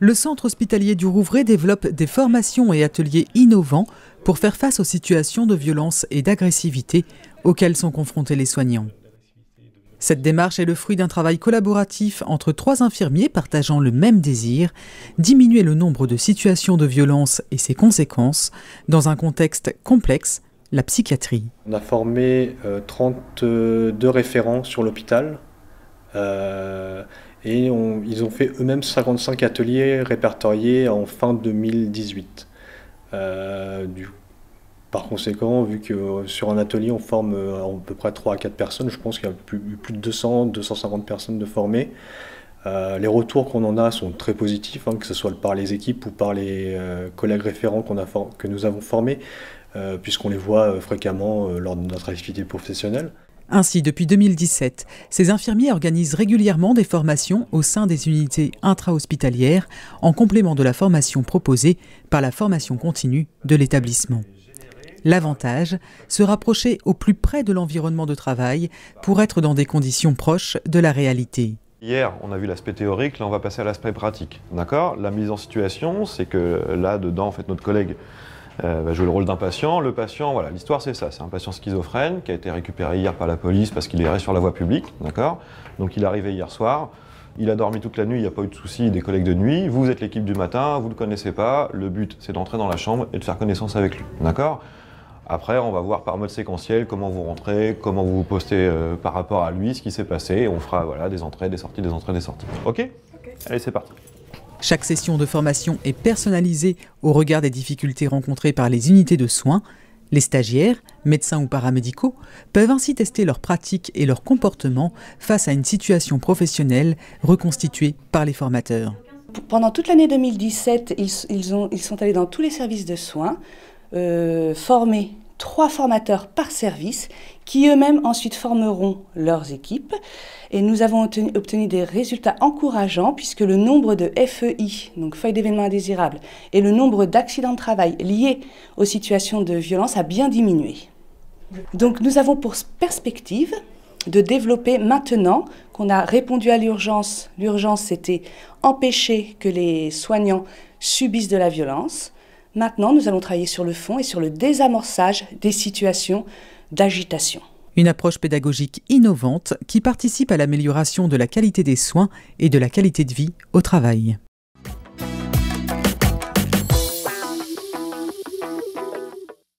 le centre hospitalier du Rouvray développe des formations et ateliers innovants pour faire face aux situations de violence et d'agressivité auxquelles sont confrontés les soignants. Cette démarche est le fruit d'un travail collaboratif entre trois infirmiers partageant le même désir, diminuer le nombre de situations de violence et ses conséquences dans un contexte complexe, la psychiatrie. On a formé 32 euh, référents sur l'hôpital. Euh, et ils ont fait eux-mêmes 55 ateliers répertoriés en fin 2018. Euh, par conséquent, vu que euh, sur un atelier, on forme euh, à peu près 3 à 4 personnes, je pense qu'il y a plus, plus de 200, 250 personnes de formées. les retours qu'on en a sont très positifs, hein, que ce soit par les équipes ou par les collègues référents que nous avons formés, puisqu'on les voit fréquemment lors de notre activité professionnelle. Ainsi, depuis 2017, ces infirmiers organisent régulièrement des formations au sein des unités intra-hospitalières en complément de la formation proposée par la formation continue de l'établissement. L'avantage, se rapprocher au plus près de l'environnement de travail pour être dans des conditions proches de la réalité. Hier, on a vu l'aspect théorique, là on va passer à l'aspect pratique. D'accord La mise en situation, c'est que là dedans, en fait, notre collègue euh, va bah, jouer le rôle d'un patient. Le patient, voilà, l'histoire c'est ça, c'est un patient schizophrène qui a été récupéré hier par la police parce qu'il errait sur la voie publique, d'accord Donc il est arrivé hier soir, il a dormi toute la nuit, il n'y a pas eu de souci des collègues de nuit, vous êtes l'équipe du matin, vous ne le connaissez pas, le but c'est d'entrer dans la chambre et de faire connaissance avec lui, d'accord après, on va voir par mode séquentiel comment vous rentrez, comment vous vous postez euh, par rapport à lui, ce qui s'est passé, on fera voilà, des entrées, des sorties, des entrées, des sorties. Ok, Allez, c'est parti. Chaque session de formation est personnalisée au regard des difficultés rencontrées par les unités de soins. Les stagiaires, médecins ou paramédicaux, peuvent ainsi tester leurs pratiques et leurs comportements face à une situation professionnelle reconstituée par les formateurs. Pendant toute l'année 2017, ils, ont, ils, sont allés dans tous les services de soins, euh, formés trois formateurs par service qui eux-mêmes ensuite formeront leurs équipes. Et nous avons obtenu, des résultats encourageants puisque le nombre de FEI, donc feuilles d'événements indésirables, et le nombre d'accidents de travail liés aux situations de violence a bien diminué. Donc nous avons pour perspective de développer maintenant qu'on a répondu à l'urgence. L'urgence, c'était empêcher que les soignants subissent de la violence. Maintenant, nous allons travailler sur le fond et sur le désamorçage des situations d'agitation. Une approche pédagogique innovante qui participe à l'amélioration de la qualité des soins et de la qualité de vie au travail.